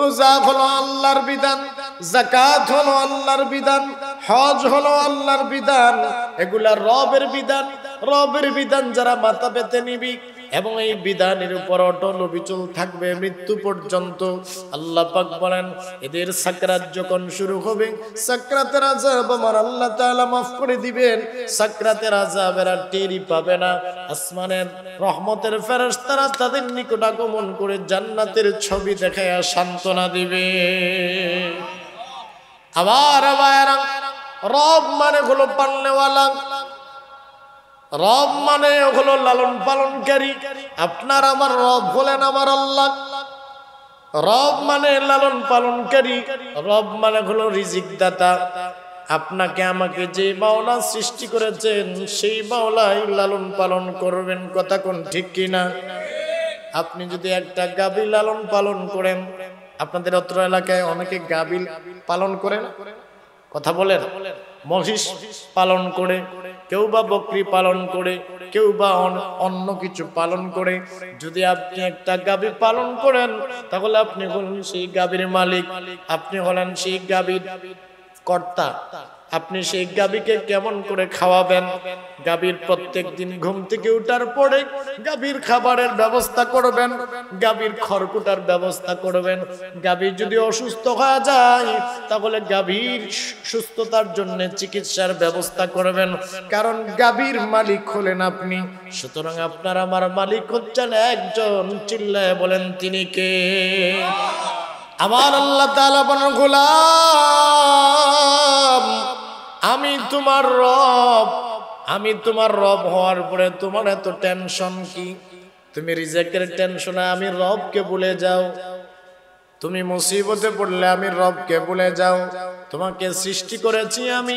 রোজা হলো আল্লাহর বিধান জাকাত হলো আল্লাহর বিধান হজ হলো আল্লাহর বিধান এগুলা রবের বিধান রবের বিধান যারা মাথা পেতে নিবি এবং এই বিধানের উপর অটল অবিচল থাকবে মৃত্যু পর্যন্ত আল্লাহ পাক বলেন এদের সাকরাত যখন শুরু হবে সাকরাতের আজাব আমার আল্লাহ তাআলা মাফ করে দিবেন সাকরাতের আজাব এরা টেরি পাবে না আসমানের রহমতের ফেরেশতারা তাদের নিকট আগমন করে জান্নাতের ছবি দেখায় সান্ত্বনা দিবে আবার আবার রব মানে হলো পান্নেওয়ালা রব মানে হলো লালন পালনকারী আপনার আমার রব হলেন আমার আল্লাহ রব মানে লালন পালনকারী রব মানে হলো রিজিক দাতা আপনাকে আমাকে যে মাওলা সৃষ্টি করেছেন সেই মাওলাই লালন পালন করবেন কথা কোন ঠিক কিনা আপনি যদি একটা গাবি লালন পালন করেন আপনাদের অত্র এলাকায় অনেকে গাবিল পালন করেন কথা বলেন মহিষ পালন করে কেউ বা বকরি পালন করে কেউ বা অন্য কিছু পালন করে যদি আপনি একটা গাবি পালন করেন তাহলে আপনি হলেন সেই গাবির মালিক আপনি হলেন সেই গাবির কর্তা আপনি সেই গাবিকে কেমন করে খাওয়াবেন গাবির প্রত্যেক দিন ঘুম থেকে উঠার পরে গাবির খাবারের ব্যবস্থা করবেন গাবির খড়কুটার ব্যবস্থা করবেন গাবি যদি অসুস্থ হয়ে যায় তাহলে গাভীর সুস্থতার জন্য চিকিৎসার ব্যবস্থা করবেন কারণ গাবির মালিক হলেন আপনি সুতরাং আপনার আমার মালিক হচ্ছেন একজন চিল্লায় বলেন তিনি কে আমার আল্লাহ তালা বলেন গোলাম আমি তোমার রব আমি তোমার রব হওয়ার পরে তোমার এত টেনশন কি তুমি রিজেক্টের টেনশনে আমি রবকে বলে যাও তুমি মুসিবতে পড়লে আমি রবকে বলে যাও তোমাকে সৃষ্টি করেছি আমি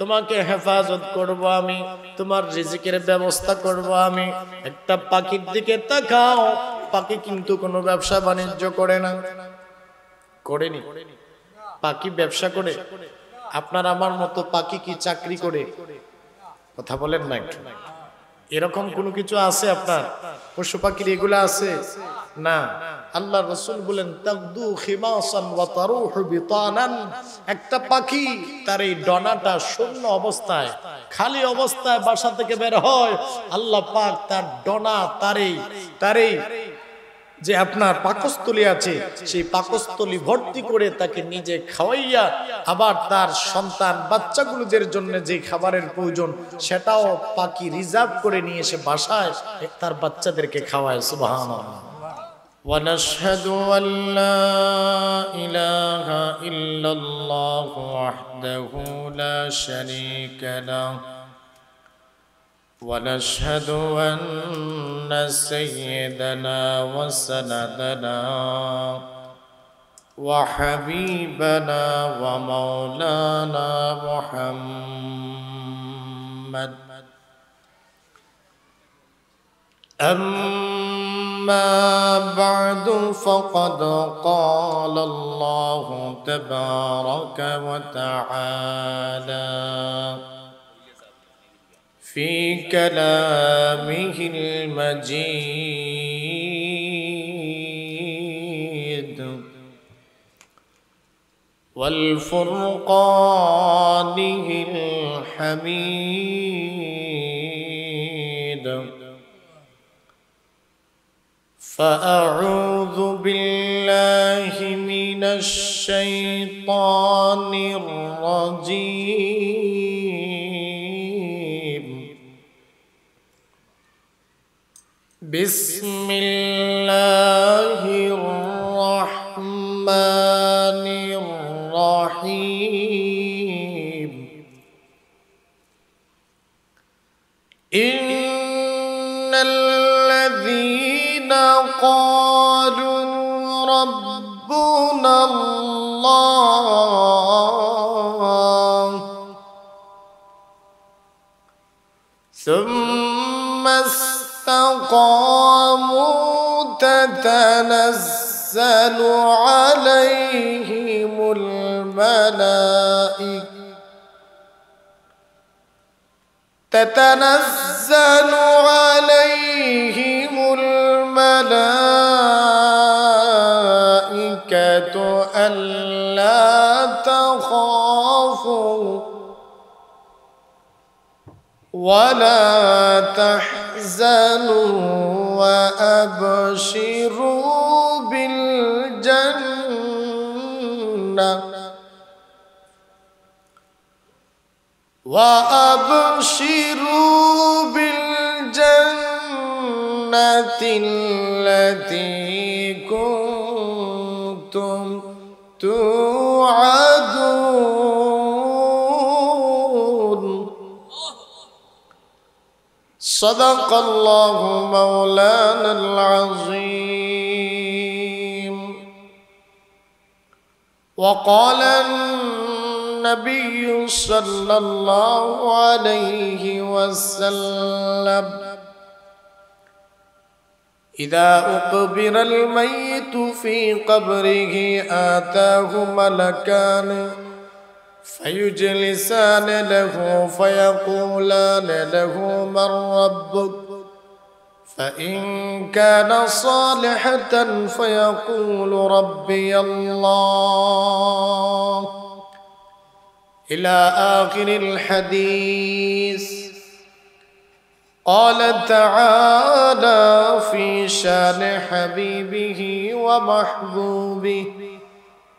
তোমাকে হেফাজত করব আমি তোমার রিজিকের ব্যবস্থা করব আমি একটা পাখির দিকে তাকাও পাখি কিন্তু কোনো ব্যবসা বাণিজ্য করে না করেনি পাখি ব্যবসা করে আপনার আমার মতো পাখি কি চাকরি করে কথা বলেন না একটু এরকম কোনো কিছু আছে আপনার পশু পাখির এগুলো আছে না আল্লাহ রসুল বলেন তাকদু হিমাসন বিতানান একটা পাখি তার এই ডনাটা শূন্য অবস্থায় খালি অবস্থায় বাসা থেকে বের হয় আল্লাহ পাক তার ডনা তারই তারই যে আপনার পাকস্থলী আছে সেই পাকস্থলী ভর্তি করে তাকে নিজে খাওয়াইয়া আবার তার সন্তান বাচ্চাগুলোদের জন্য যে খাবারের প্রয়োজন সেটাও পাখি রিজার্ভ করে নিয়ে এসে বাসায় তার বাচ্চাদেরকে খাওয়ায় সুবাহ ونشهد أن لا إله إلا الله وحده لا شريك له ونشهد أن سيدنا وسندنا وحبيبنا ومولانا محمد أما بعد فقد قال الله تبارك وتعالى في كلامه المجيد والفرقانه الحميد فأعوذ بالله من الشيطان الرجيم بسم الله الرحمن الرحيم إن تتنزل عليهم الملائكة تتنزل عليهم الملائكة ألا تخافوا ولا تحزنوا احزنوا وابشروا بالجنه وابشروا بالجنه صدق الله مولانا العظيم وقال النبي صلى الله عليه وسلم إذا أقبر الميت في قبره آتاه ملكان فيجلسان له فيقولان له من ربك فإن كان صالحة فيقول ربي الله إلى آخر الحديث قال تعالى في شان حبيبه ومحبوبه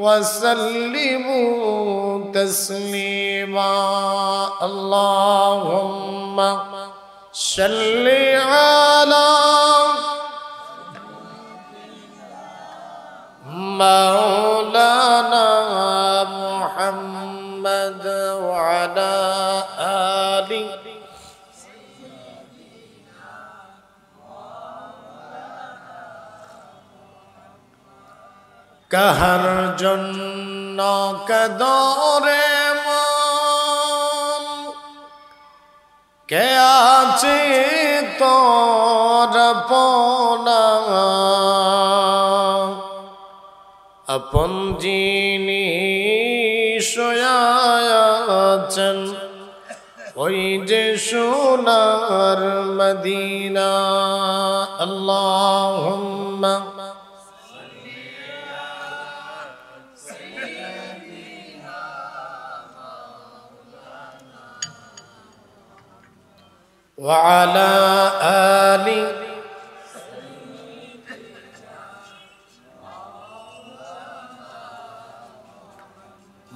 وسلموا تسليما اللهم صل على مولانا محمد وعلى آله কাহার জন্য কদরে মন কে আছে তোর পোনা আপন জিনি সয়াছেন ওই যে সোনার মদিনা আল্লাহ وعلى آل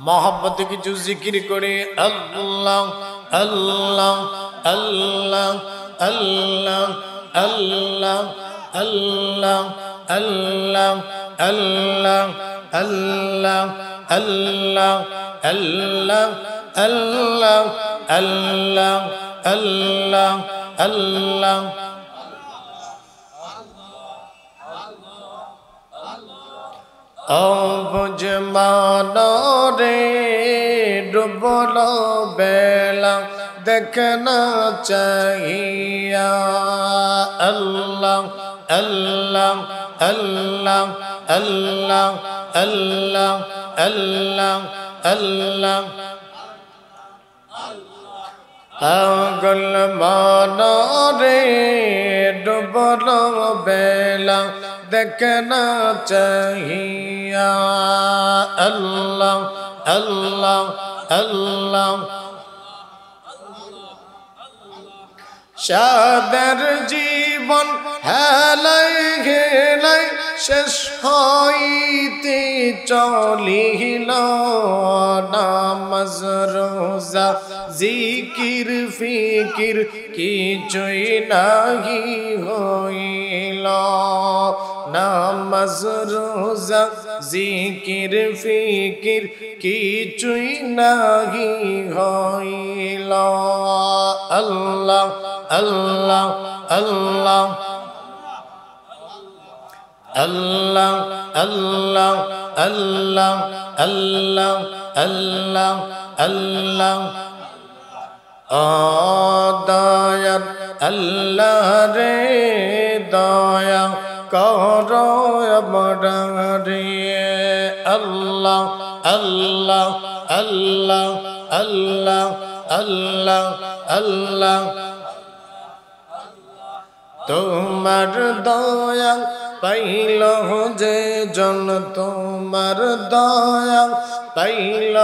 محبت کی جو ذکر کرے اللہ اللہ اللہ اللہ اللہ اللہ اللہ اللہ اللہ اللہ اللہ اللہ اللہ اللہ اللہ رے ڈبولو بیلا دیکھنا چاہیے اللہ اللہ اللہ اللہ اللہ اللہ اللہ আগল মানরে ডুবল বেলা দেখনা চাহিয়া আল্লাহ আল্লাহ আল্লাহ সাদের জীবন হেলাই ঘেলাই শেষ হইতে চলিল নামাজ রোজা জিকির ফিকির কিছুই নাহি হইল নামাজ রোজা জিকির ফিকির কিছুই নাহি হইল আল্লাহ আল্লাহ আল্লাহ আল্লাহ আল্লাহ আল্লাহ আল্লাহ আল্লাহ আল্লাহ অদয়ার আল্লাহ রে দয়া কর রে আল্লাহ আল্লাহ আল্লাহ আল্লাহ আল্লাহ আল্লাহ তোমার দয়া পাইল যে জন তোমার দয়া পাইল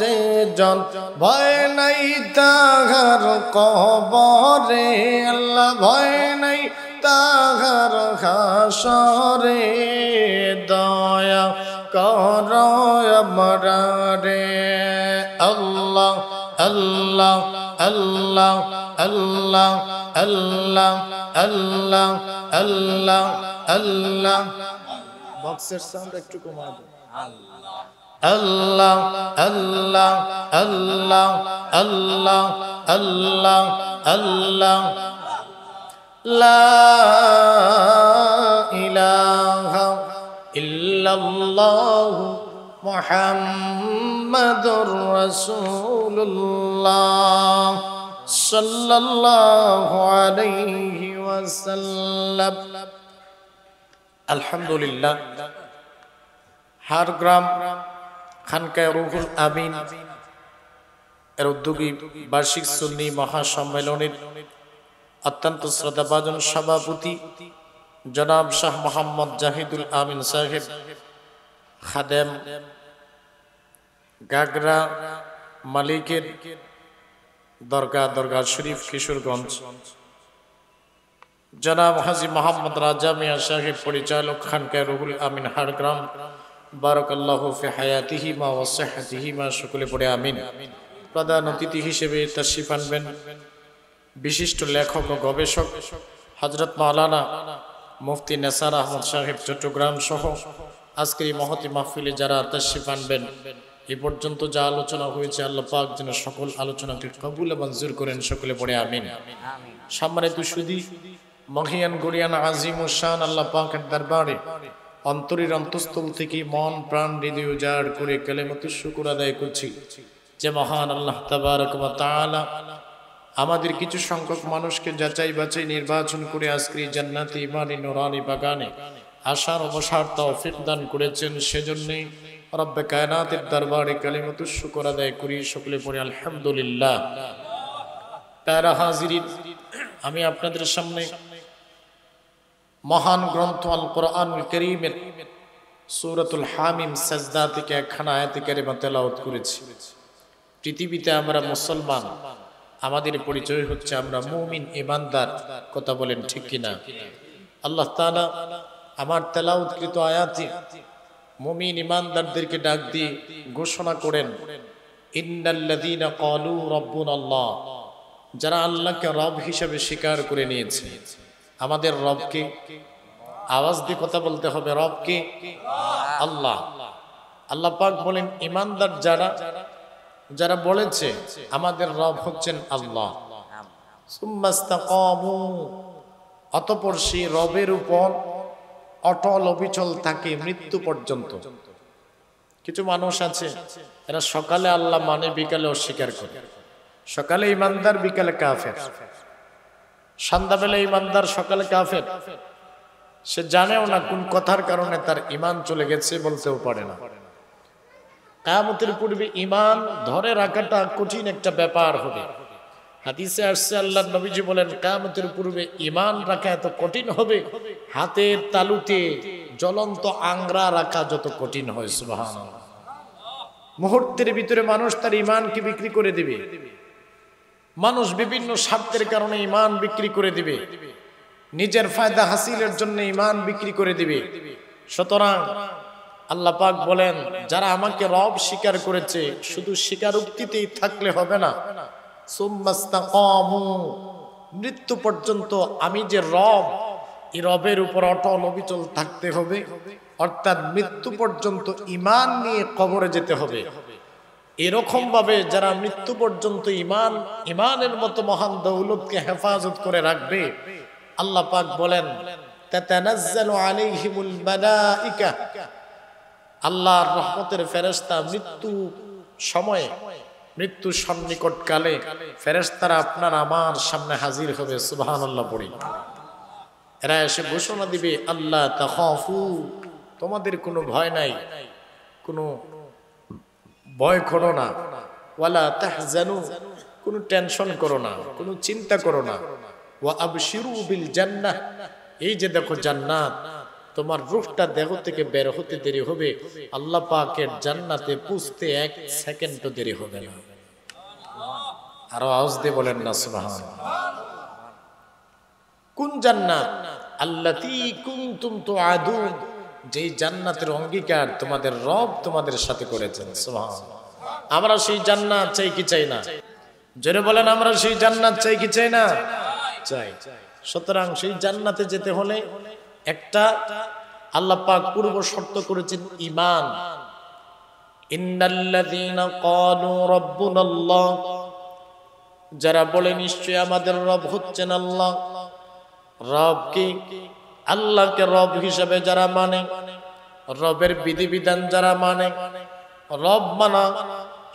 যে জন ভয় নাই তাহার কবরে আল্লাহ ভয় নাই তাহার ঘাসরে দয়া কর রে আল্লাহ আল্লাহ আল্লাহ আল্লাহ আল্লাহ আল্লাহ আল্লাহ আল্লাহ বক্সের সাউন্ড একটু কমায় আল্লাহ আল্লাহ আল্লাহ আল্লাহ আল্লাহ আল্লাহ আল্লাহ লা ইলাহা ইল্লাল্লাহু محمد رسول الله صلى الله عليه وسلم الحمد لله হার গ্রাম খানকায় রুহুল আমিন এর উদ্যোগী বার্ষিক সুন্নি মহাসম্মেলনের অত্যন্ত শ্রদ্ধাভাজন সভাপতি জনাব শাহ মোহাম্মদ জাহিদুল আমিন সাহেব খাদেম গাগরা মালিকের দরগা দরগা শরীফ কিশোরগঞ্জ জনাব হাজি মোহাম্মদ রাজা মিয়া সাহেব পরিচালক খানকা রুহুল আমিন হাড়গ্রাম বারকাল্লাহ ফে হায়াতিহি মা ওয়াসাহাতিহি মা সকলে পড়ে আমিন প্রধান অতিথি হিসেবে তাশিফ আনবেন বিশিষ্ট লেখক ও গবেষক হজরত মাওলানা মুফতি নেসার আহমদ সাহেব চট্টগ্রাম সহ আজকের এই মহতি মাহফিলে যারা তাশিফ আনবেন এ পর্যন্ত যা আলোচনা হয়েছে আল্লাহ পাক যেন সকল আলোচনাকে কবুল মঞ্জুর করেন সকলে পড়ে আমিন সম্মানিত শুধু মহিয়ান গড়িয়ান আজিম শান আল্লাহ পাকের দরবারে অন্তরের অন্তঃস্থল থেকে মন প্রাণ হৃদয় উজাড় করে মতো শুকুর আদায় করছি যে মহান আল্লাহ তাবারকমা তাআলা আমাদের কিছু সংখ্যক মানুষকে যাচাই বাছাই নির্বাচন করে আজকে জান্নাতি ইমানি নোরানি বাগানে আশার অবসার তৌফিক দান করেছেন সেজন্যই রব্বে কায়নাতের দরবারে কালিমত শুকর আদায় করি সকলে পড়ে আলহামদুলিল্লাহ তারা হাজির আমি আপনাদের সামনে মহান গ্রন্থ আল কোরআনুল করিমের সৌরাতুল হামিম সাজদা থেকে একখানা আয়াতিকারে তেলাওত করেছি পৃথিবীতে আমরা মুসলমান আমাদের পরিচয় হচ্ছে আমরা মুমিন ইমানদার কথা বলেন ঠিক কিনা আল্লাহ তালা আমার তেলাউৎকৃত আয়াতি মমিন ইমানদারদেরকে ডাক দিয়ে ঘোষণা করেন কলু রব্বুন আল্লাহ যারা আল্লাহকে রব হিসেবে স্বীকার করে নিয়েছে আমাদের রবকে আওয়াজ দিয়ে কথা বলতে হবে রবকে আল্লাহ আল্লাহ পাক বলেন ইমানদার যারা যারা বলেছে আমাদের রব হচ্ছেন আল্লাহ অতপর সেই রবের উপর অটল অবিচল থাকে মৃত্যু পর্যন্ত কিছু মানুষ আছে এরা সকালে আল্লাহ মানে বিকালে অস্বীকার করে সকালে ইমানদার বিকালে কাফের সন্ধ্যাবেলা ইমানদার সকালে কাফের সে জানেও না কোন কথার কারণে তার ইমান চলে গেছে বলতেও পারে না কায়ামতের পূর্বে ইমান ধরে রাখাটা কঠিন একটা ব্যাপার হবে হাদিসে আসছে আল্লাহ নবীজি বলেন কামতের পূর্বে ইমান রাখা এত কঠিন হবে হাতের তালুতে জ্বলন্ত আংরা রাখা যত কঠিন হয় সুবাহান মুহূর্তের ভিতরে মানুষ তার ইমানকে বিক্রি করে দিবে মানুষ বিভিন্ন স্বার্থের কারণে ইমান বিক্রি করে দিবে নিজের ফায়দা হাসিলের জন্য ইমান বিক্রি করে দিবে সুতরাং আল্লাহ পাক বলেন যারা আমাকে রব স্বীকার করেছে শুধু স্বীকারোক্তিতেই থাকলে হবে না মৃত্যু পর্যন্ত আমি যে রব এই রবের উপর অটল অবিচল থাকতে হবে অর্থাৎ মৃত্যু পর্যন্ত ইমান নিয়ে কবরে যেতে হবে এরকম ভাবে যারা মৃত্যু পর্যন্ত ইমান ইমানের মতো মহান দৌলতকে হেফাজত করে রাখবে আল্লাহ পাক বলেন আল্লাহ রহমতের ফেরেস্তা মৃত্যু সময়ে মৃত্যুর সন্নিকটকালে ফেরেস্তারা আপনার আমার সামনে হাজির হবে সুবাহান আল্লাহ পড়ি এরা এসে ঘোষণা দিবে আল্লাহ তাহু তোমাদের কোনো ভয় নাই কোনো ভয় করো না ওয়ালা যেন কোনো টেনশন করো না কোনো চিন্তা করো না আব শিরু বিল জান্নাহ এই যে দেখো জান্নাত তোমার রুখটা দেহ থেকে বের হতে দেরি হবে আল্লাহ পাকের জান্নাতে পুষতে এক সেকেন্ডও দেরি হবে না আরো আওয়াজ দিয়ে বলেন না সুবাহান কোন জান্নাত আল্লাতি কুনতুম তো যে জান্নাতের অঙ্গীকার তোমাদের রব তোমাদের সাথে করেছেন সুবহান আমরা সেই জান্নাত চাই কি চাই না জোরে বলেন আমরা সেই জান্নাত চাই কি চাই না চাই সুতরাং সেই জান্নাতে যেতে হলে একটা আল্লাহ পাক পূর্ব শর্ত করেছেন ইমান ইন্নাল্লাযীনা ক্বালু রাব্বুনাল্লাহ যারা বলে নিশ্চয় আমাদের রব হচ্ছেন আল্লাহ রব কি আল্লাহকে রব হিসাবে যারা মানে রবের বিধিবিধান যারা মানে রব মানা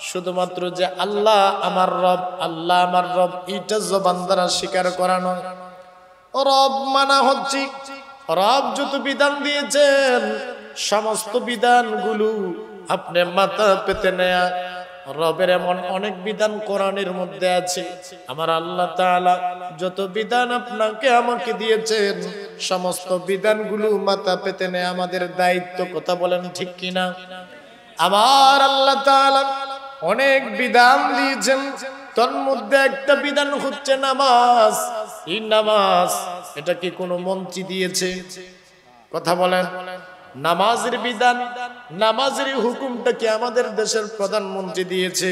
শুধুমাত্র যে আল্লাহ আমার রব আল্লাহ আমার রব এটা জবান দ্বারা স্বীকার করানো রব মানা হচ্ছে রব যত বিধান দিয়েছেন সমস্ত বিধানগুলো আপনি মাথা পেতে নেয়া রবের এমন অনেক বিধান কোরআনের মধ্যে আছে আমার আল্লাহ তাআলা যত বিধান আপনাকে আমাকে দিয়েছেন সমস্ত বিধানগুলো মাথা পেতে নেয় আমাদের দায়িত্ব কথা বলেন ঠিক কিনা আমার আল্লাহ তাআলা অনেক বিধান দিয়েছেন তোর মধ্যে একটা বিধান হচ্ছে নামাজ নামাজ এটা কি কোনো মন্ত্রী দিয়েছে কথা বলেন নামাজের বিধান নামাজের হুকুমটাকে আমাদের দেশের প্রধানমন্ত্রী দিয়েছে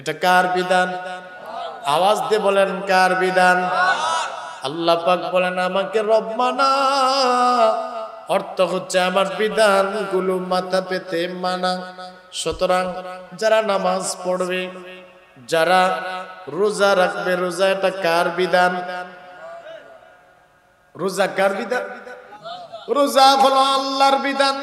এটা কার বিধান আওয়াজ দিয়ে বলেন কার বিধান আল্লাহ পাক বলেন আমাকে রবমানা অর্থ হচ্ছে আমার বিধান গুলো মাথা পেতে মানা সুতরাং যারা নামাজ পড়বে যারা রোজা রাখবে রোজা এটা কার বিধান রোজা কার বিধান রোজা হলো আল্লাহর বিধান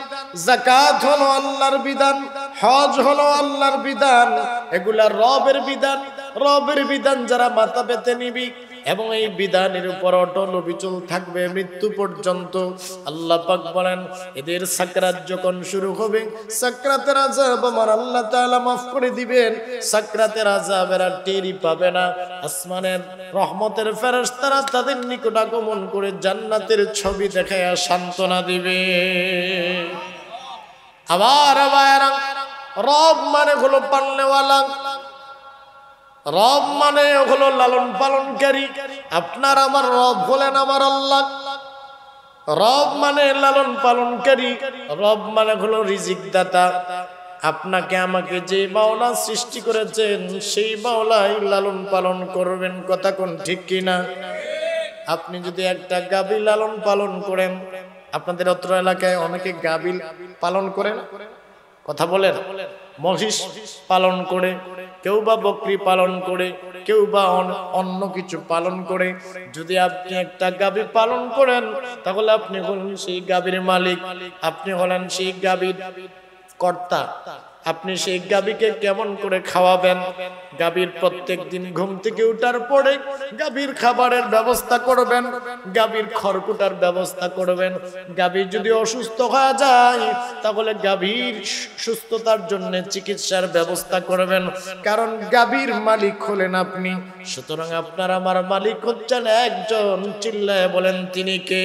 জাকাত হলো আল্লাহর বিধান হজ হলো আল্লাহর বিধান এগুলা রবের বিধান রবের বিধান যারা মাথা পেতে নিবি এবং এই বিধানের উপর অটল অবিচল থাকবে মৃত্যু পর্যন্ত আল্লাহ পাক বলেন এদের সাকরাত যখন শুরু হবে সাকরাতের আজাব আমার আল্লাহ তাআলা মাফ করে দিবেন সাকরাতের আজাব এরা টেরি পাবে না আসমানের রহমতের ফেরেশতারা তাদের নিকট আগমন করে জান্নাতের ছবি দেখায় সান্তনা দিবে আবার আবার রব মানে হলো পান্নেওয়ালা রব মানে হলো লালন পালনকারী আপনার আমার রব হলেন আমার আল্লাহ রব মানে লালন পালনকারী রব মানে হলো রিজিক দাতা আপনাকে আমাকে যে মাওলা সৃষ্টি করেছেন সেই মাওলাই লালন পালন করবেন কথা কোন ঠিক কিনা আপনি যদি একটা গাবি লালন পালন করেন আপনাদের অত্র এলাকায় অনেকে গাবি পালন করেন কথা বলেন মহিষ পালন করে কেউ বা বকরি পালন করে কেউ বা অন্য কিছু পালন করে যদি আপনি একটা গাবি পালন করেন তাহলে আপনি হলেন সেই গাবির মালিক আপনি হলেন সেই গাবির কর্তা আপনি সেই গাবিকে কেমন করে খাওয়াবেন গাবির প্রত্যেক দিন ঘুম থেকে উঠার পরে গাবির খাবারের ব্যবস্থা করবেন গাবির খড়কুটার ব্যবস্থা করবেন গাবি যদি অসুস্থ হয়ে যায় তাহলে গাভীর সুস্থতার জন্য চিকিৎসার ব্যবস্থা করবেন কারণ গাবির মালিক হলেন আপনি সুতরাং আপনার আমার মালিক হচ্ছেন একজন চিল্লায় বলেন তিনি কে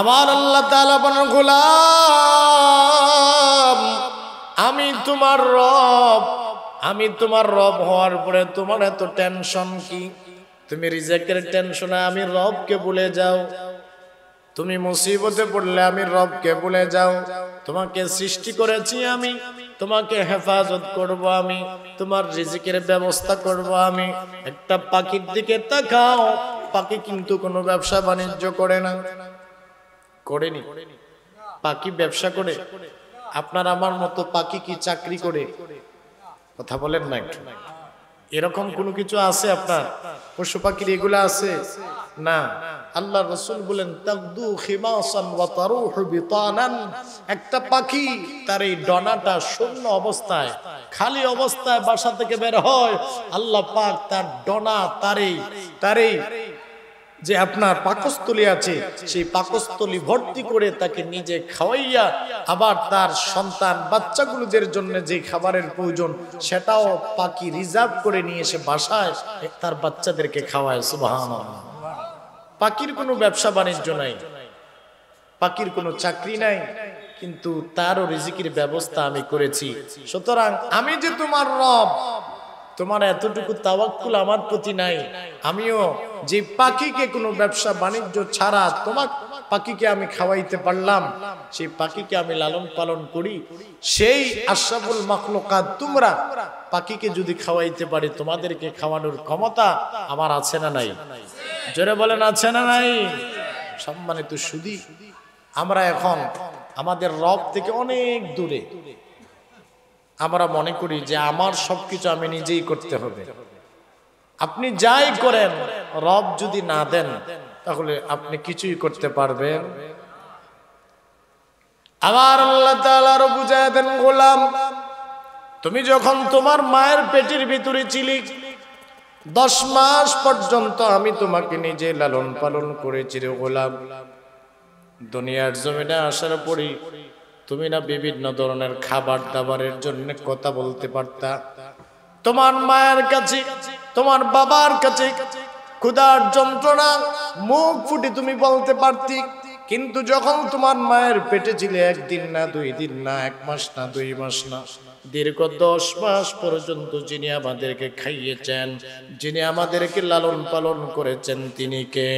আমার আল্লাহ তালা বলেন গোলাম আমি তোমার রব আমি তোমার রব হওয়ার পরে তোমার এত টেনশন কি তুমি রিজেক্টের টেনশনে আমি রবকে বলে যাও তুমি মুসিবতে পড়লে আমি রবকে বলে যাও তোমাকে সৃষ্টি করেছি আমি তোমাকে হেফাজত করব আমি তোমার রিজিকের ব্যবস্থা করব আমি একটা পাখির দিকে তাকাও পাখি কিন্তু কোনো ব্যবসা বাণিজ্য করে না করেনি পাকি ব্যবসা করে আপনার আমার মতো পাকি কি চাকরি করে কথা বলেন না একটু এরকম কোনো কিছু আছে আপনার পশু পাখির এগুলা আছে না আল্লাহ রসুল বলেন তাকদু খিমাসান ওয়া তারুহু বিতানান একটা পাখি তার এই ডনাটা শূন্য অবস্থায় খালি অবস্থায় বাসা থেকে বের হয় আল্লাহ পাক তার ডনা তারই তারই যে আপনার পাকস্থলী আছে সেই পাকস্থলী ভর্তি করে তাকে নিজে খাওয়াইয়া আবার তার সন্তান গুলোদের জন্য যে খাবারের প্রয়োজন সেটাও পাখি রিজার্ভ করে নিয়ে এসে বাসায় তার বাচ্চাদেরকে খাওয়ায় সুবাহ পাখির কোনো ব্যবসা বাণিজ্য নাই পাখির কোনো চাকরি নাই কিন্তু তারও রিজিকির ব্যবস্থা আমি করেছি সুতরাং আমি যে তোমার রব তোমার এতটুকু তাওয়াক্কুল আমার প্রতি নাই আমিও যে পাখিকে কোনো ব্যবসা বাণিজ্য ছাড়া তোমার পাখিকে আমি খাওয়াইতে পারলাম সেই পাখিকে আমি লালন পালন করি সেই আশাফুল মাখলুকাত তোমরা পাখিকে যদি খাওয়াইতে পারে তোমাদেরকে খাওয়ানোর ক্ষমতা আমার আছে না নাই জোরে বলেন আছে না নাই সম্মানিত সুদী আমরা এখন আমাদের রব থেকে অনেক দূরে আমরা মনে করি যে আমার সব কিছু আমি নিজেই করতে হবে আপনি যাই করেন রব যদি না দেন তাহলে আপনি কিছুই করতে পারবেন আবার আল্লাহ তালারও বুঝায় দেন গোলাম তুমি যখন তোমার মায়ের পেটের ভিতরে ছিলি দশ মাস পর্যন্ত আমি তোমাকে নিজে লালন পালন করেছি রে গোলাম দুনিয়ার জমিনে আসার পরই তুমি না বিভিন্ন ধরনের খাবার দাবারের জন্য কথা বলতে পারতা তোমার মায়ের কাছে তোমার বাবার কাছে ক্ষুদার যন্ত্রণা মুখ ফুটে তুমি বলতে পারতি কিন্তু যখন তোমার মায়ের পেটে ছিলে একদিন না দুই দিন না এক মাস না দুই মাস না দীর্ঘ দশ মাস পর্যন্ত যিনি আমাদেরকে খাইয়েছেন যিনি আমাদেরকে লালন পালন করেছেন তিনি কে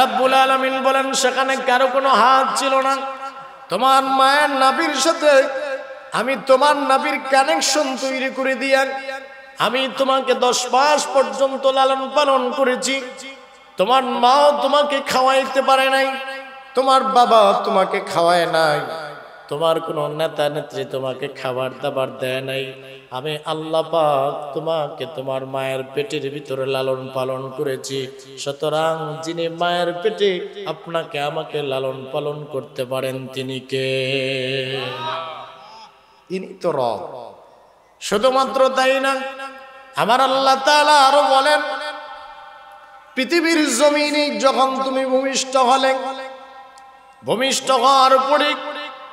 রাব্বুল আলামিন বলেন সেখানে কারো কোনো হাত ছিল না তোমার মায়ের নাবির সাথে আমি তোমার নাবির কানেকশন তৈরি করে দিয়া আমি তোমাকে দশ মাস পর্যন্ত লালন পালন করেছি তোমার মাও তোমাকে খাওয়াইতে পারে নাই তোমার বাবা তোমাকে খাওয়ায় নাই তোমার কোনো নেতা নেত্রী তোমাকে খাবার দাবার দেয় নাই আমি আল্লাহ পাক তোমাকে তোমার মায়ের পেটের ভিতরে লালন পালন করেছি সুতরাং যিনি মায়ের পেটে আপনাকে আমাকে লালন পালন করতে পারেন তিনি কে ইনি তো রব শুধুমাত্র তাই না আমার আল্লাহ তাআলা আরো বলেন পৃথিবীর জমিনে যখন তুমি ভূমিষ্ঠ হলে ভূমিষ্ঠ হওয়ার পরে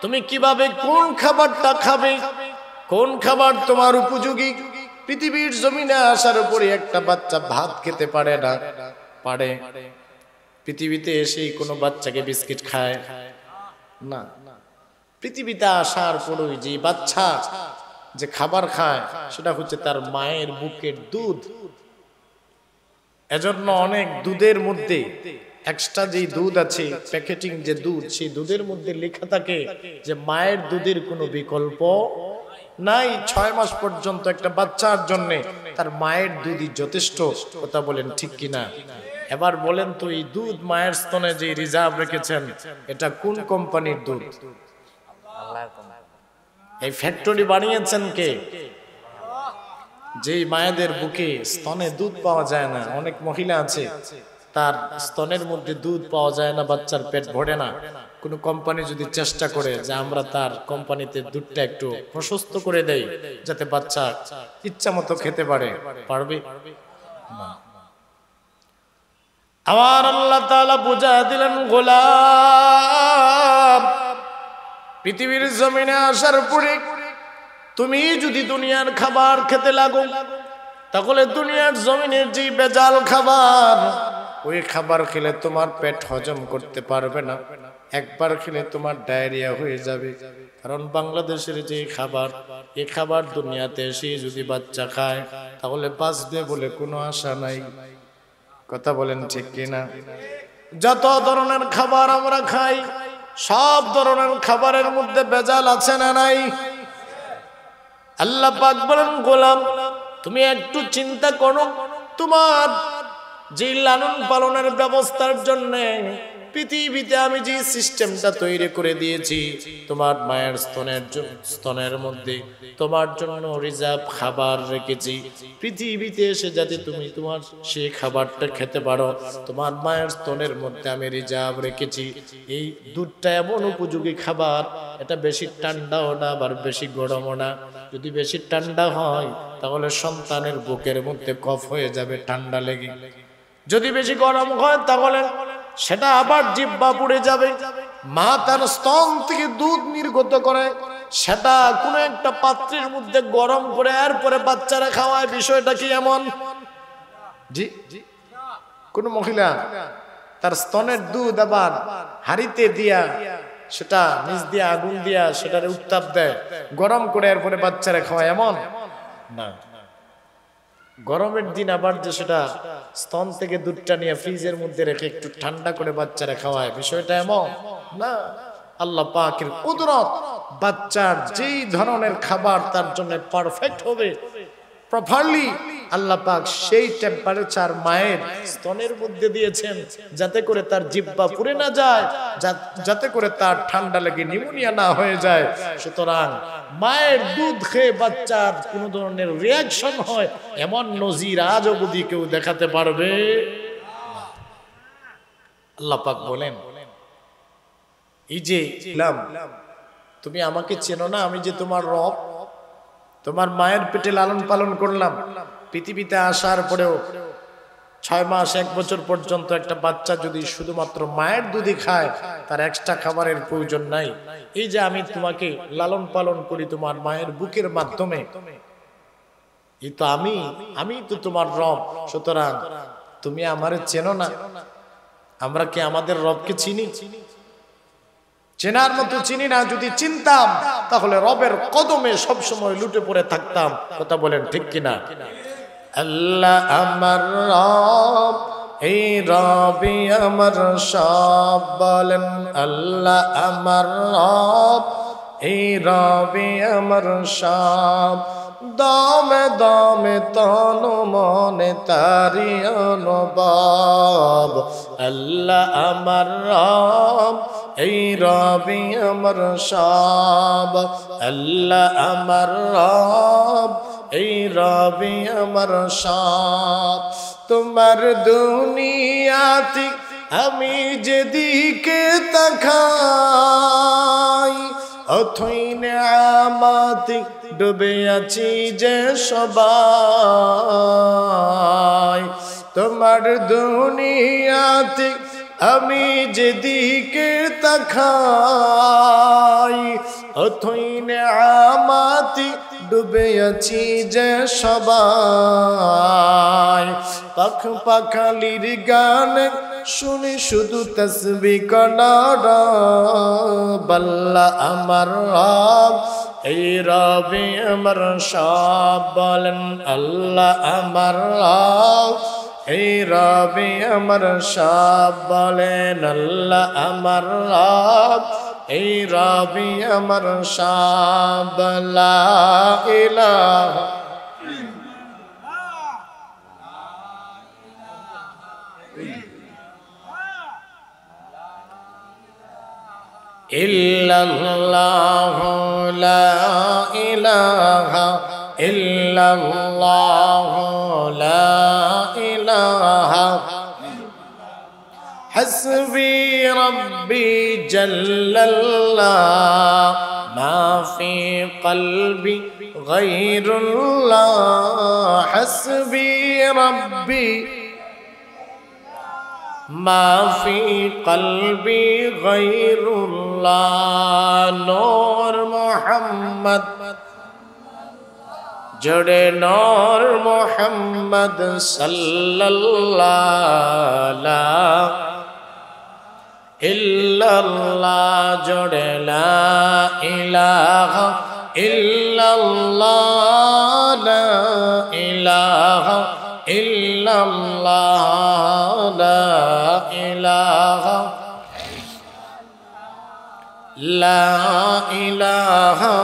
তুমি কিভাবে কোন খাবারটা খাবে কোন খাবার তোমার উপযোগী পৃথিবীর জমিনে আসার উপরে একটা বাচ্চা ভাত খেতে পারে না পারে পৃথিবীতে এসেই কোনো বাচ্চাকে বিস্কিট খায় না পৃথিবীতে আসার পরই যে বাচ্চা যে খাবার খায় সেটা হচ্ছে তার মায়ের বুকের দুধ এজন্য অনেক দুধের মধ্যে এক্সট্রা যে দুধ আছে প্যাকেটিং যে দুধ সেই দুধের মধ্যে লেখা থাকে যে মায়ের দুধের কোনো বিকল্প নাই ছয় মাস পর্যন্ত একটা বাচ্চার জন্যে তার মায়ের দুধই যথেষ্ট কথা বলেন ঠিক কিনা এবার বলেন তো এই দুধ মায়ের স্তনে যে রিজার্ভ রেখেছেন এটা কোন কোম্পানির দুধ এই ফ্যাক্টরি বানিয়েছেন কে যে মায়েদের বুকে স্তনে দুধ পাওয়া যায় না অনেক মহিলা আছে তার স্তনের মধ্যে দুধ পাওয়া যায় না বাচ্চার পেট ভরে না কোনো কোম্পানি যদি চেষ্টা করে যে আমরা তার কোম্পানিতে দুধটা একটু প্রশস্ত করে দেই যাতে বাচ্চা ইচ্ছা মতো খেতে পারে পারবে আমার আল্লাহ তাআলা বুঝা দিলেন গোলাম পৃথিবীর জমিনে আসার পরে তুমি যদি দুনিয়ার খাবার খেতে লাগো তাহলে দুনিয়ার জমিনের যে বেজাল খাবার ওই খাবার খেলে তোমার পেট হজম করতে পারবে না একবার খেলে তোমার ডায়রিয়া হয়ে যাবে কারণ বাংলাদেশের যে খাবার এ খাবার দুনিয়াতে এসে যদি বাচ্চা খায় তাহলে বাঁচবে বলে কোনো আশা নাই কথা বলেন ঠিক কিনা যত ধরনের খাবার আমরা খাই সব ধরনের খাবারের মধ্যে বেজাল আছে না নাই আল্লাহ পাক বলেন গোলাম তুমি একটু চিন্তা করো তোমার যে লালন পালনের ব্যবস্থার জন্য পৃথিবীতে আমি যে সিস্টেমটা তৈরি করে দিয়েছি তোমার মায়ের স্তনের স্তনের মধ্যে তোমার জন্য রিজার্ভ খাবার রেখেছি পৃথিবীতে এসে যাতে তুমি তোমার সেই খাবারটা খেতে পারো তোমার মায়ের স্তনের মধ্যে আমি রিজার্ভ রেখেছি এই দুধটা এমন উপযোগী খাবার এটা বেশি ঠান্ডাও না আবার বেশি গরমও না যদি বেশি ঠান্ডা হয় তাহলে সন্তানের বুকের মধ্যে কফ হয়ে যাবে ঠান্ডা লেগে যদি বেশি গরম হয় তাহলে সেটা আবার জিব্বা পুড়ে যাবে মা তার স্তন থেকে দুধ নির্গত করে সেটা কোনো একটা পাত্রের মধ্যে গরম করে এরপরে বাচ্চারা খাওয়ায় বিষয়টা কি এমন জি কোন মহিলা তার স্তনের দুধ আবার হাড়িতে দিয়া সেটা নিজ দিয়া আগুন দিয়া সেটারে উত্তাপ দেয় গরম করে এরপরে বাচ্চারা খাওয়ায় এমন না গরমের দিন আবার যে সেটা স্তন থেকে দুধটা নিয়ে ফ্রিজের মধ্যে রেখে একটু ঠান্ডা করে বাচ্চারা খাওয়ায় বিষয়টা এমন না আল্লাহ পাকের কুদরত বাচ্চার যেই ধরনের খাবার তার জন্য পারফেক্ট হবে প্রপারলি আল্লাহ পাক সেই টেম্পারেচার মায়ের স্তনের মধ্যে দিয়েছেন যাতে করে তার জিব্বা পুড়ে না যায় যাতে করে তার ঠান্ডা লেগে নিউমোনিয়া না হয়ে যায় সুতরাং মায়ের দুধ খেয়ে বাচ্চার কোনো ধরনের রিয়াকশন হয় এমন নজির আজ অবধি কেউ দেখাতে পারবে আল্লাহ পাক বলেন এই যে ইলাম তুমি আমাকে চেনো না আমি যে তোমার রব তোমার মায়ের পেটে লালন পালন করলাম পৃথিবীতে আসার পরেও ছয় মাস এক বছর পর্যন্ত একটা বাচ্চা যদি শুধুমাত্র মায়ের দুধই খায় তার এক্সট্রা খাবারের প্রয়োজন নাই এই যে আমি তোমাকে লালন পালন করি তোমার মায়ের বুকের মাধ্যমে তো আমি আমি তো তোমার রব সুতরাং তুমি আমারে চেনো না আমরা কি আমাদের রবকে চিনি চেনার মতো চিনি না যদি চিনতাম তাহলে রবের কদমে সবসময় লুটে পড়ে থাকতাম কথা বলেন ঠিক কিনা আল্লাহ আমার রব এই রবি আমার সব বলেন আল্লাহ আমার রব এই রবি আমার সব দমে দমে তনু মনে তারি অনুভব আল্লাহ আমার রব এই রবি আমার সব আল্লাহ আমার রব এই রবি আমার সাথ তোমার দুনিয়াতে আমি যেদিকে তাকাই অথই আমাতে ডুবে আছি যে সবাই তোমার দুনিয়াতে আমি যেদিকে তাকাই অথই আমাতে ডুবে আছি যে সবাই পাখ পাখালির গান শুনি শুধু তসবি কনারা বল্লা আমার রব এই রবি আমার সব বলেন আল্লাহ আমার রব এই রবি আমার সব বলেন আল্লাহ আমার রব এই রবি আমার সাবলা ইলাহ ইল্লাল্লাহ লা ইলাহা ইল্লাল্লাহ লা ইলাহা حسبي ربي جل الله ما في قلبي غير الله حسبي ربي ما في قلبي غير الله نور محمد জোরে নর মোহাম্মদ সাল্লাল্লাহ ইল্লাল্লাহ জোরে লা ইলাহা ইল্লাল্লাহ লা ইলাহা ইল্লাল্লাহ লা ইলাহা লা ইলাহা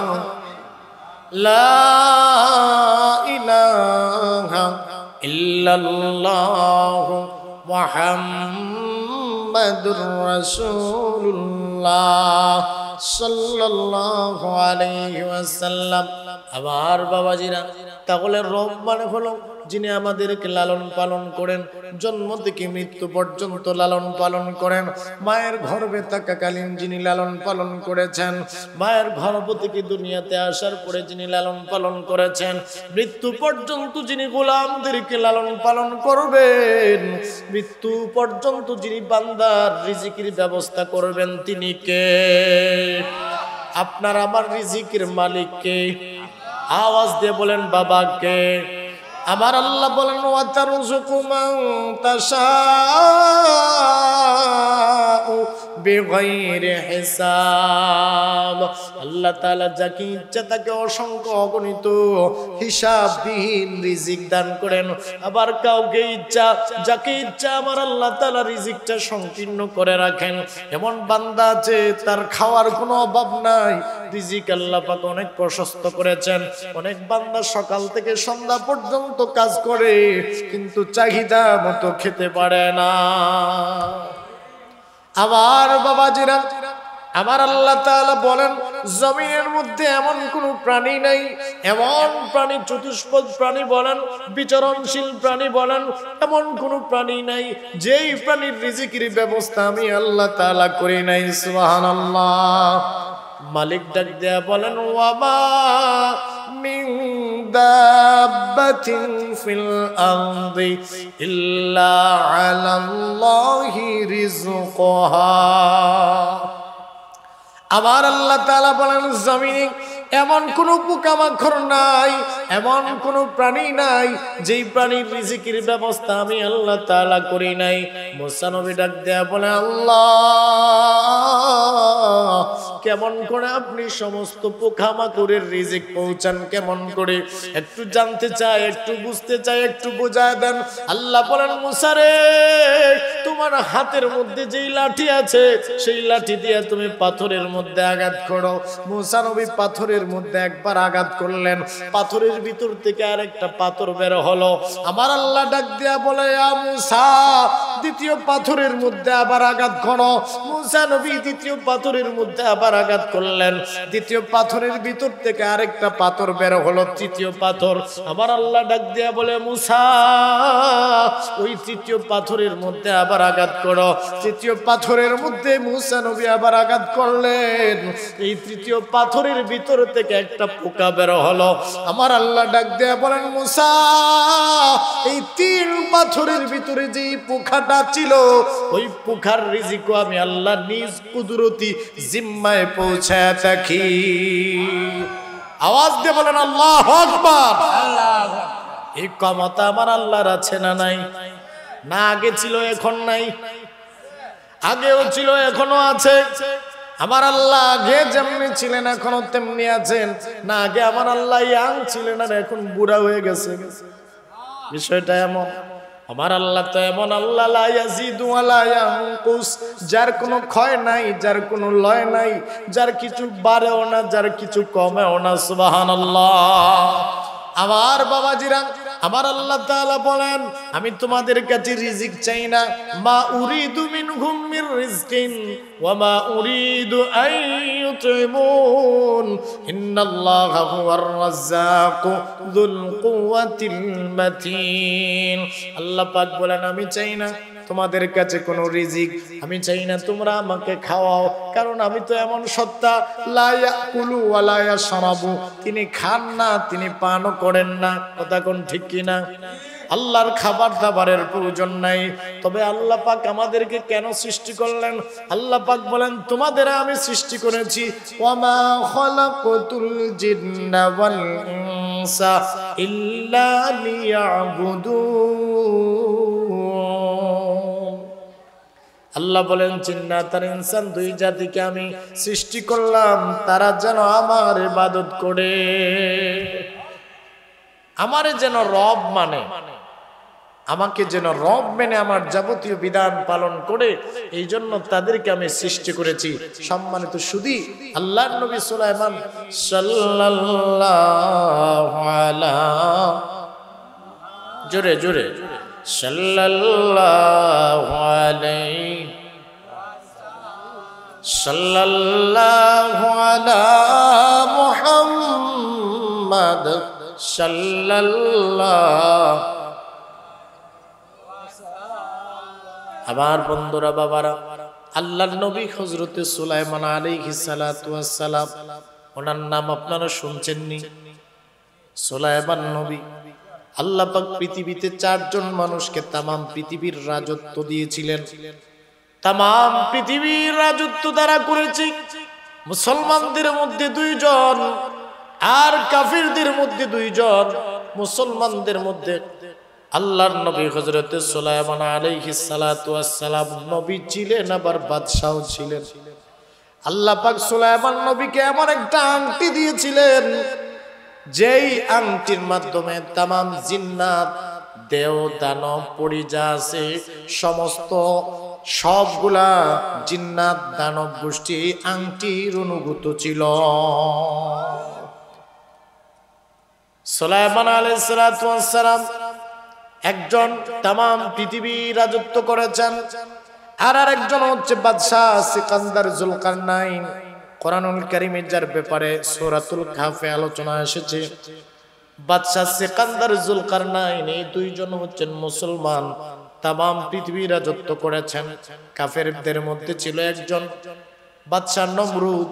লা إلا الله محمد رسول الله আবার বাবাজিরা তাহলে রব মানে হলো যিনি আমাদেরকে লালন পালন করেন জন্ম থেকে মৃত্যু পর্যন্ত লালন পালন করেন মায়ের গর্ভে থাকাকালীন যিনি লালন পালন করেছেন মায়ের গর্ভ থেকে দুনিয়াতে আসার পরে যিনি লালন পালন করেছেন মৃত্যু পর্যন্ত যিনি গোলামদেরকে লালন পালন করবেন মৃত্যু পর্যন্ত যিনি বান্দার রিজিকির ব্যবস্থা করবেন তিনি কে আপনার আমার রিজিকের মালিককে আওয়াজ দিয়ে বলেন বাবাকে আমার আল্লাহ বলেন ওয়াতারুজুকুমান তাশাউ বেগৈরে হিসাব আল্লাহ তালা যাকে ইচ্ছা তাকে অসংখ্য অগণিত হিসাববিহীন রিজিক দান করেন আবার কাউকে ইচ্ছা যাকে ইচ্ছা আমার আল্লাহ তালা রিজিকটা সংকীর্ণ করে রাখেন এমন বান্দা আছে তার খাওয়ার কোনো অভাব নাই রিজিক আল্লাহ অনেক প্রশস্ত করেছেন অনেক বান্দা সকাল থেকে সন্ধ্যা পর্যন্ত কাজ করে কিন্তু চাহিদা মতো খেতে পারে না আমার জিরা আমার আল্লাহ তাআলা বলেন জমিনের মধ্যে এমন কোন প্রাণী নাই এমন প্রাণী চতুষ্পদ প্রাণী বলেন বিচরণশীল প্রাণী বলেন এমন কোন প্রাণী নাই যেই প্রাণীর রিজিকের ব্যবস্থা আমি আল্লাহ তাআলা করি নাই আল্লাহ মালিক ডাক দেয়া বলেন ওয়াবা মিন দাব্বাতিন ফিল আরদি ইল্লা আলাল্লাহি রিজকুহা আমার আল্লাহ তাআলা বলেন জমিনে এমন কোনো পোকামাক্ষর নাই এমন কোনো প্রাণী নাই যে প্রাণীর রিজিকের ব্যবস্থা আমি আল্লাহ তালা করি নাই মোসানবী ডাক দেয়া বলে আল্লাহ কেমন করে আপনি সমস্ত পোকামাকড়ের রিজিক পৌঁছান কেমন করে একটু জানতে চাই একটু বুঝতে চাই একটু বোঝায় দেন আল্লাহ বলেন মুসারে তোমার হাতের মধ্যে যেই লাঠি আছে সেই লাঠি দিয়ে তুমি পাথরের মধ্যে আঘাত করো মুসানবী পাথরের পাথরের মধ্যে একবার আঘাত করলেন পাথরের ভিতর থেকে আর একটা পাথর বের হলো আমার আল্লাহ ডাক দিয়া বলে মুসা দ্বিতীয় পাথরের মধ্যে আবার আঘাত করো মুসা নবী দ্বিতীয় পাথরের মধ্যে আবার আঘাত করলেন দ্বিতীয় পাথরের ভিতর থেকে আরেকটা পাথর বের হলো তৃতীয় পাথর আমার আল্লাহ ডাক দিয়া বলে মুসা ওই তৃতীয় পাথরের মধ্যে আবার আঘাত করো তৃতীয় পাথরের মধ্যে মুসা নবী আবার আঘাত করলেন এই তৃতীয় পাথরের ভিতর থেকে একটা পোকা বেরো হলো আমার আল্লাহ ডাক দেয়া বলেন মুসা এই তিন পাথরের ভিতরে যে পোখাটা ছিল ওই পোখার রিজিকো আমি আল্লাহ নিজ কুদরতি জিম্মায় পৌঁছায় থাকি আওয়াজ দিয়ে বলেন আল্লাহ আকবার আল্লাহ এই ক্ষমতা আমার আল্লাহর আছে না নাই না আগে ছিল এখন নাই আগেও ছিল এখনো আছে আমার আল্লাহ আগে যেমনি ছিলেন এখনো তেমনি আছেন না আগে আমার আল্লাহ ইয়াং ছিলেন আর এখন বুড়া হয়ে গেছে বিষয়টা এমন আমার আল্লাহ তো এমন আল্লাহ যার কোনো ক্ষয় নাই যার কোনো লয় নাই যার কিছু বাড়েও না যার কিছু কমেও না সুবাহান আমার বাবাজিরা আমার আল্লাহ তাআলা বলেন আমি তোমাদের কাছে রিজিক চাই না মা উরি দুমিন ঘুমির রিজকিন وما أريد أن يطعمون إن الله هو الرزاق ذو القوة المتين الله পাক বলেন আমি চাই না তোমাদের কাছে কোনো রিজিক আমি চাই না তোমরা আমাকে খাওয়াও কারণ আমি তো এমন সত্তা লায়া কুলু ওয়ালায়া সরাবু তিনি খান না তিনি পানও করেন না কথা কোন ঠিক কিনা আল্লাহর খাবার দাবারের প্রয়োজন নাই তবে আল্লাহ পাক আমাদেরকে কেন সৃষ্টি করলেন আল্লাহ পাক বলেন তোমাদের আমি সৃষ্টি করেছি আল্লাহ বলেন চিন্না তার ইনসান দুই জাতিকে আমি সৃষ্টি করলাম তারা যেন আমার ইবাদত করে আমারে যেন রব মানে আমাকে যেন রব মেনে আমার যাবতীয় বিধান পালন করে এই জন্য তাদেরকে আমি সৃষ্টি করেছি সম্মানিত শুধু আল্লাহ নবী সুলাইমান জোরে জোরে সাল্লাল্লাহু আলা মুহাম্মাদ আবার বন্ধুরা বাবারা আল্লাহ নবী হজরতে সুলাইমান সালাম ওনার নাম আপনারা শুনছেননি সুলাইমান নবী আল্লাহ পাক পৃথিবীতে চারজন মানুষকে তামাম পৃথিবীর রাজত্ব দিয়েছিলেন তামাম পৃথিবীর রাজত্ব দ্বারা করেছি মুসলমানদের মধ্যে দুইজন আর কাফিরদের মধ্যে দুইজন মুসলমানদের মধ্যে আল্লাহর নবী হজরত সোলাইমান আলাইহি সালাম নবী ছিলেন আবার বাদশাহ ছিলেন আল্লাহ পাক সোলাইমান নবীকে এমন একটা আংটি দিয়েছিলেন যেই আংটির মাধ্যমে তাম জিন্নাত দেও দানব পরিজা আছে সমস্ত সবগুলা জিন্নাত দানব গোষ্ঠী আংটির অনুভূত ছিল সোলাইমান আলাইসালাম একজন তামাম পৃথিবী রাজত্ব করেছেন আর আর একজন হচ্ছে বাদশাহ সিকান্দার জুলকার নাইন কোরআনুল করিমের যার ব্যাপারে সোরাতুল কাফে আলোচনা এসেছে বাদশাহ সিকান্দার জুলকার নাইন এই দুইজন হচ্ছেন মুসলমান তামাম পৃথিবী রাজত্ব করেছেন কাফেরদের মধ্যে ছিল একজন বাদশাহ নমরুদ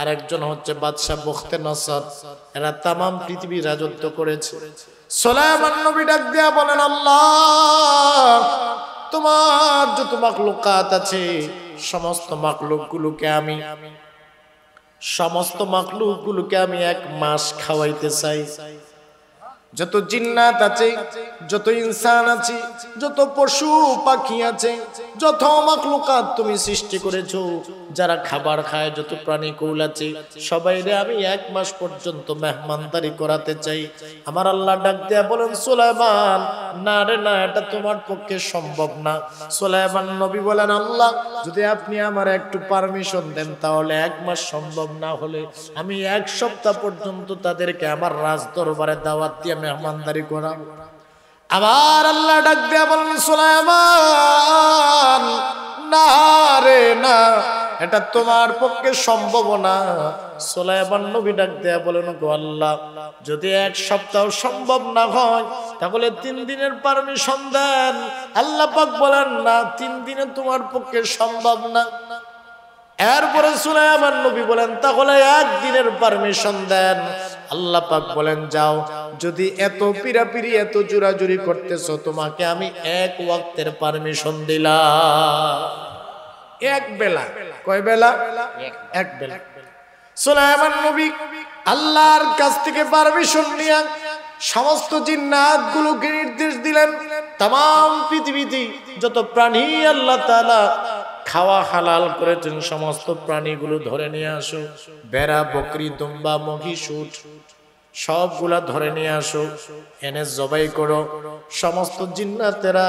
আর একজন হচ্ছে বাদশাহ বখতে নসাদ এরা তামাম পৃথিবী রাজত্ব করেছে নবী ডাক দেয়া বলেন আল্লাহ তোমার যত মাকলুকাত আছে সমস্ত মাকলুকগুলোকে আমি সমস্ত মাকলুকগুলোকে আমি এক মাস খাওয়াইতে চাই যত জিন্নাত আছে যত ইনসান আছে যত পশু পাখি আছে যত মাকলুকাত তুমি সৃষ্টি করেছো যারা খাবার খায় যত প্রাণী কৌল আছে সবাই রে আমি এক মাস পর্যন্ত মেহমানদারি করাতে চাই আমার আল্লাহ ডাক দেয়া বলেন সুলাইমান না রে না এটা তোমার পক্ষে সম্ভব না সুলাইমান নবী বলেন আল্লাহ যদি আপনি আমার একটু পারমিশন দেন তাহলে এক মাস সম্ভব না হলে আমি এক সপ্তাহ পর্যন্ত তাদেরকে আমার রাজ দরবারে দাওয়াত দিয়ে মেহমানদারি করা আবার আল্লাহ ডাক দিয়া বলেন সুলাইমান না রে না এটা তোমার পক্ষে সম্ভব না সোলাইমান নবী ডাক দেয়া বলেন গো আল্লাহ যদি এক সপ্তাহ সম্ভব না হয় তাহলে তিন দিনের পারমিশন দেন আল্লাহ পাক বলেন না তিন দিনে তোমার পক্ষে সম্ভব না এরপরে সুলাইমান নবী বলেন তাহলে একদিনের পারমিশন দেন আল্লাহ পাক বলেন যাও যদি এত পিরাপিরি এত জোরাজুরি করতেছো তোমাকে আমি এক ওয়াক্তের পারমিশন দিলাম এক বেলা কয় বেলা এক বেলা সুলাইমান নবী আল্লাহর কাছ থেকে পারমিশন নিয়া সমস্ত জিন্নাতগুলোকে নির্দেশ দিলেন তাম পৃথিবীতে যত প্রাণী আল্লাহ তাআলা খাওয়া হালাল করেছেন সমস্ত প্রাণীগুলো ধরে নিয়ে আসো বেড়া বকরি দুম্বা মঘি সুট সবগুলা ধরে নিয়ে আসো এনে জবাই করো সমস্ত জিন্নাতেরা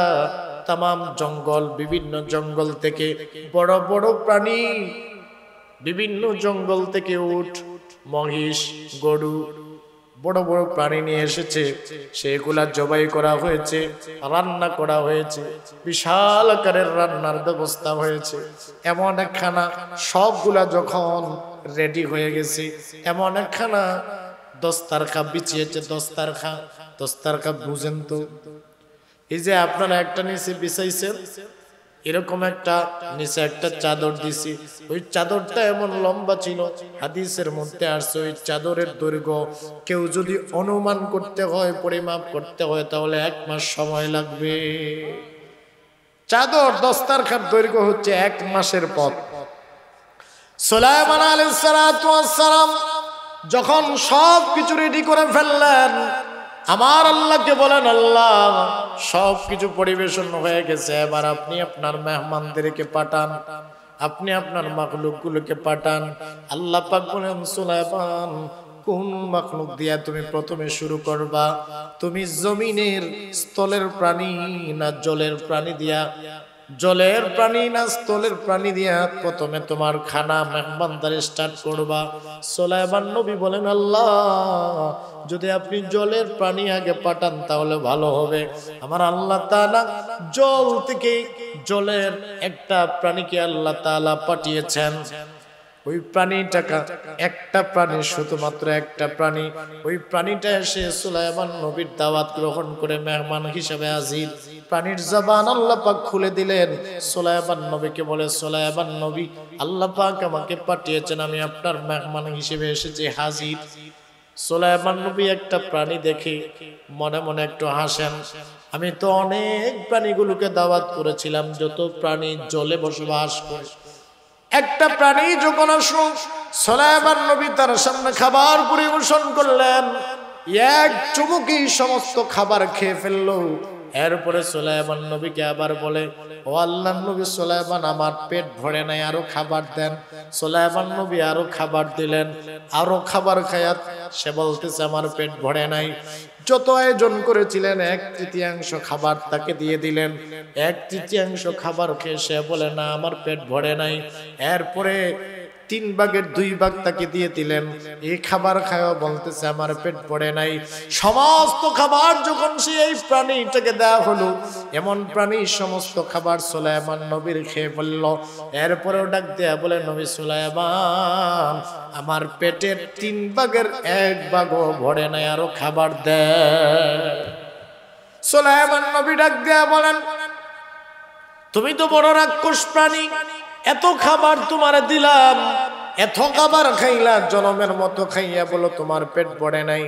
তাম জঙ্গল বিভিন্ন জঙ্গল থেকে বড় বড় প্রাণী বিভিন্ন জঙ্গল থেকে উঠ মহিষ গরু বড় বড় প্রাণী নিয়ে এসেছে সেগুলা জবাই করা হয়েছে রান্না করা হয়েছে বিশাল আকারের রান্নার ব্যবস্থা হয়েছে এমন একখানা সবগুলা যখন রেডি হয়ে গেছে এমন একখানা খানা দস্তার খা বিছিয়েছে দস্তার খা দস্তার খা বুঝেন তো এই যে আপনারা একটা নিচে বিছাইছেন এরকম একটা নিচে একটা চাদর দিছি ওই চাদরটা এমন লম্বা ছিল হাদিসের মধ্যে আসছে ওই চাদরের দৈর্ঘ্য কেউ যদি অনুমান করতে হয় পরিমাপ করতে হয় তাহলে এক মাস সময় লাগবে চাদর দস্তারখান দৈর্ঘ্য হচ্ছে এক মাসের পথ সোলাইমান আলী সালাম যখন সব কিছু রেডি করে ফেললেন আমার আল্লাহকে বলেন আল্লাহ সব কিছু পরিবেশন হয়ে গেছে এবার আপনি আপনার মেহমানদেরকে পাঠান আপনি আপনার গুলোকে পাঠান আল্লাহ পাক বলেন সুলাইমান কোন মাখলুক দিয়া তুমি প্রথমে শুরু করবা তুমি জমিনের স্থলের প্রাণী না জলের প্রাণী দিয়া জলের প্রাণী না স্থলের প্রাণী দিয়া প্রথমে তোমার খানা মেহমানদারি স্টার্ট করবা সোলাইবান নবী বলেন আল্লাহ যদি আপনি জলের প্রাণী আগে পাঠান তাহলে ভালো হবে আমার আল্লাহ তালা জল থেকে জলের একটা প্রাণীকে আল্লাহ তালা পাঠিয়েছেন ওই প্রাণীটাকা একটা প্রাণী শুধুমাত্র একটা প্রাণী ওই প্রাণীটা এসে সুলাইমান নবীর দাওয়াত গ্রহণ করে মেহমান হিসেবে হাজির প্রাণীর জবান আল্লাহ পাক খুলে দিলেন সোলাইমান নবীকে বলে সোলাইমান নবী আল্লাহ পাক আমাকে পাঠিয়েছেন আমি আপনার মেহমান হিসেবে এসেছি হাজির সোলাইমান নবী একটা প্রাণী দেখে মনে মনে একটু হাসেন আমি তো অনেক প্রাণীগুলোকে দাওয়াত করেছিলাম যত প্রাণী জলে বসবাস করে একটা প্রাণী যখন আসু সোলাইমান নবী তার সামনে খাবার পরিবেশন করলেন এক চুমুকি সমস্ত খাবার খেয়ে ফেললো এরপরে সোলাইবান নবীকে আবার বলে ও আল্লাহ নবী সোলাইবান আমার পেট ভরে নাই আরো খাবার দেন সোলাইবান নবী আরো খাবার দিলেন আরো খাবার খায়াত সে বলতেছে আমার পেট ভরে নাই যত আয়োজন করেছিলেন এক তৃতীয়াংশ খাবার তাকে দিয়ে দিলেন এক তৃতীয়াংশ খাবার খেয়ে সে বলে না আমার পেট ভরে নাই এরপরে তিন ভাগের দুই ভাগ তাকে দিয়ে দিলেন এই খাবার খাওয়া বলতেছে আমার পেট পড়ে নাই সমস্ত খাবার যখন সে এই প্রাণীটাকে দেওয়া হলো এমন প্রাণী সমস্ত খাবার সোলায়মান নবীর খেয়ে বলল এরপরেও ডাক দেয়া বলে নবী সোলায়মান আমার পেটের তিন ভাগের এক ভাগও ভরে নাই আরো খাবার দে সোলাইমান নবী ডাক দেয়া বলেন তুমি তো বড় রাক্ষস প্রাণী এত খাবার তোমার দিলাম এত খাবার খাইলা জনমের মতো খাইয়া বলো তোমার পেট ভরে নাই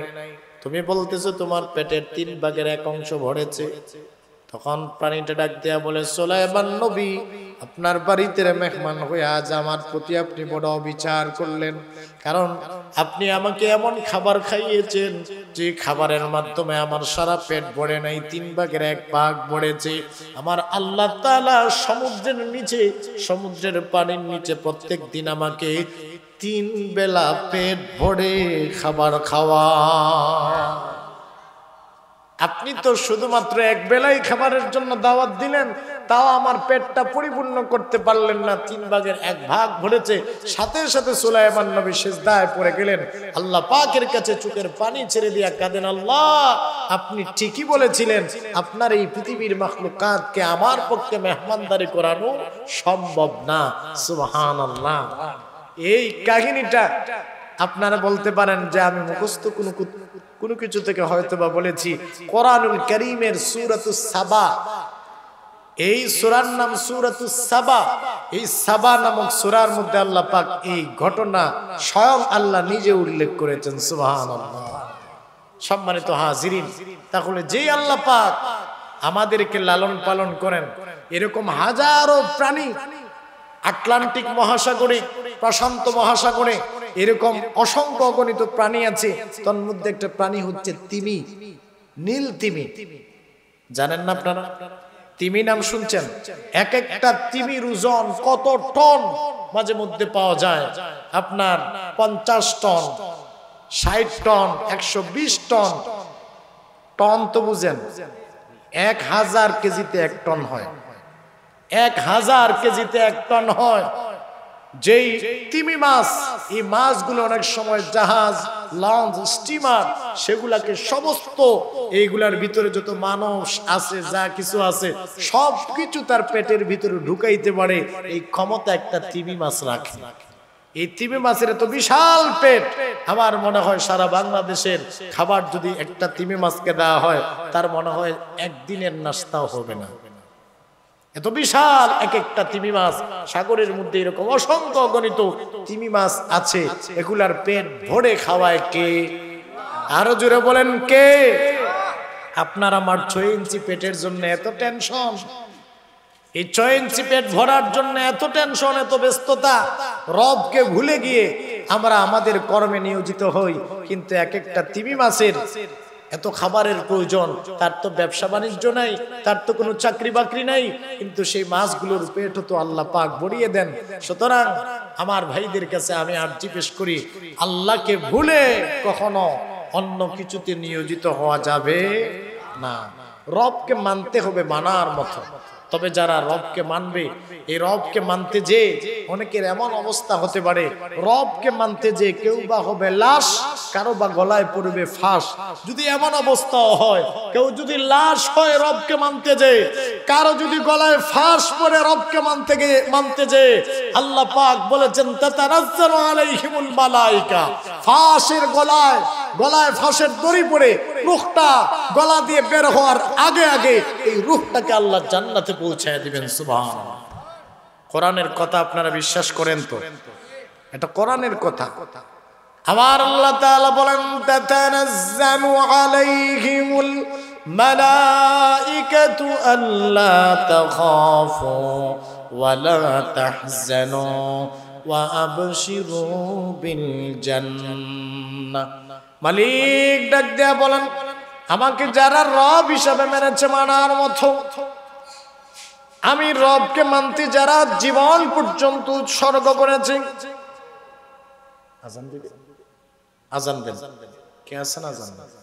তুমি বলতেছো তোমার পেটের তিন ভাগের এক অংশ ভরেছে তখন প্রাণীটা ডাক দেয়া বলে সোলাইবান নবী আপনার বাড়িতে মেহমান হয়ে আজ আমার প্রতি আপনি বড় বিচার করলেন কারণ আপনি আমাকে এমন খাবার খাইয়েছেন যে খাবারের মাধ্যমে আমার সারা পেট ভরে নাই তিন ভাগের এক ভাগ ভরেছে আমার আল্লাহ তালা সমুদ্রের নিচে সমুদ্রের পানির নিচে প্রত্যেক দিন আমাকে তিন বেলা পেট ভরে খাবার খাওয়া আপনি তো শুধুমাত্র এক বেলায় খাবারের জন্য দাওয়াত দিলেন তাও আমার পেটটা পরিপূর্ণ করতে পারলেন না তিন ভাগের এক ভাগ ভরেছে সাথে সাথে সুলাইমান নবী দায় পড়ে গেলেন আল্লাহ পাকের কাছে চুকের পানি ছেড়ে দিয়া কাঁদেন আল্লাহ আপনি ঠিকই বলেছিলেন আপনার এই পৃথিবীর কাঁদকে আমার পক্ষে মেহমানদারি করানো সম্ভব না সুহান আল্লাহ এই কাহিনীটা আপনারা বলতে পারেন যে আমি মুখস্থ কোনো কোনো কিছু থেকে হয়তো বা বলেছি কোরআনুল করিমের সুরাতুস সাবা এই সুরার নাম সাবা এই সাবা নামক সুরার মধ্যে আল্লাহ পাক এই ঘটনা স্বয়ং আল্লাহ নিজে উল্লেখ করেছেন সুবাহ সম্মানিত হাজিরিন তাহলে যেই আল্লাহ পাক আমাদেরকে লালন পালন করেন এরকম হাজারো প্রাণী আটলান্টিক মহাসাগরে প্রশান্ত মহাসাগরে এরকম অসংখ্য অগণিত প্রাণী আছে তোর মধ্যে একটা প্রাণী হচ্ছে তিমি নীল তিমি জানেন না আপনারা তিমি নাম শুনছেন এক একটা তিমির ওজন কত টন মাঝে মধ্যে পাওয়া যায় আপনার পঞ্চাশ টন ষাট টন একশো বিশ টন টন তো বুঝেন এক হাজার কেজিতে এক টন হয় এক হাজার কেজিতে এক টন হয় যেই তিমি মাছ এই মাছগুলো অনেক সময় জাহাজ লঞ্চ স্টিমার সেগুলাকে সমস্ত এইগুলার ভিতরে যত মানুষ আছে যা কিছু আছে সব কিছু তার পেটের ভিতরে ঢুকাইতে পারে এই ক্ষমতা একটা তিমি মাছ রাখে এই তিমি মাছের এত বিশাল পেট আমার মনে হয় সারা বাংলাদেশের খাবার যদি একটা তিমি মাছকে দেওয়া হয় তার মনে হয় একদিনের নাস্তাও হবে না এত বিশাল এক একটা তিমি মাছ সাগরের মধ্যে এরকম অসংখ্য গণিত তিমি মাছ আছে এগুলার পেট ভরে খাওয়ায় কে আরো জোরে বলেন কে আপনার আমার ছয় ইঞ্চি পেটের জন্য এত টেনশন এই ছয় ইঞ্চি পেট ভরার জন্য এত টেনশন এত ব্যস্ততা রবকে ভুলে গিয়ে আমরা আমাদের কর্মে নিয়োজিত হই কিন্তু এক একটা তিমি মাছের এত খাবারের প্রয়োজন তার তো ব্যবসা বাণিজ্য নাই তার তো কোনো চাকরি বাকরি নাই কিন্তু সেই মাছগুলোর পেট তো আল্লাহ পাক ভরিয়ে দেন সুতরাং আমার ভাইদের কাছে আমি আর জিজ্ঞেস করি আল্লাহকে ভুলে কখনো অন্য কিছুতে নিয়োজিত হওয়া যাবে না রবকে মানতে হবে মানার মতো তবে যারা রবকে মানবে এই রবকে মানতে যে অনেকের এমন অবস্থা হতে পারে রবকে মানতে যে কেউ বা হবে লাশ কারো বা গলায় পড়বে ফাঁস যদি এমন অবস্থা হয় কেউ যদি লাশ হয় রবকে মানতে যে কারো যদি গলায় ফাঁস পরে রবকে মানতে গিয়ে মানতে যে আল্লাহ পাক বলেছেন তাতারাজ্জালু আলাইহিমুল মালাইকা ফাঁসের গলায় গলায় ফাঁসের দড়ি পরে রুখটা গলা দিয়ে বের হওয়ার আগে আগে এই রুখটাকে আল্লাহ জান্নাতে পৌঁছায় দিবেন সুবাহ কোরআনের কথা আপনারা বিশ্বাস করেন তো এটা কোরআনের কথা আমার আল্লাহ তাআলা বলেন তাতানাজ্জামু আলাইহিমুল মালাইকাতু আল্লা তাখাফু ওয়ালা তাহজানু ওয়া আবশিরু বিল জান্নাহ মালিক ডাক দেয়া বলেন আমাকে যারা রব হিসাবে মেনেছে মানার মতো আমি রবকে মানতে যারা জীবন পর্যন্ত উৎসর্গ করেছি আজান দিবে আজান দেন কে আছেন আজান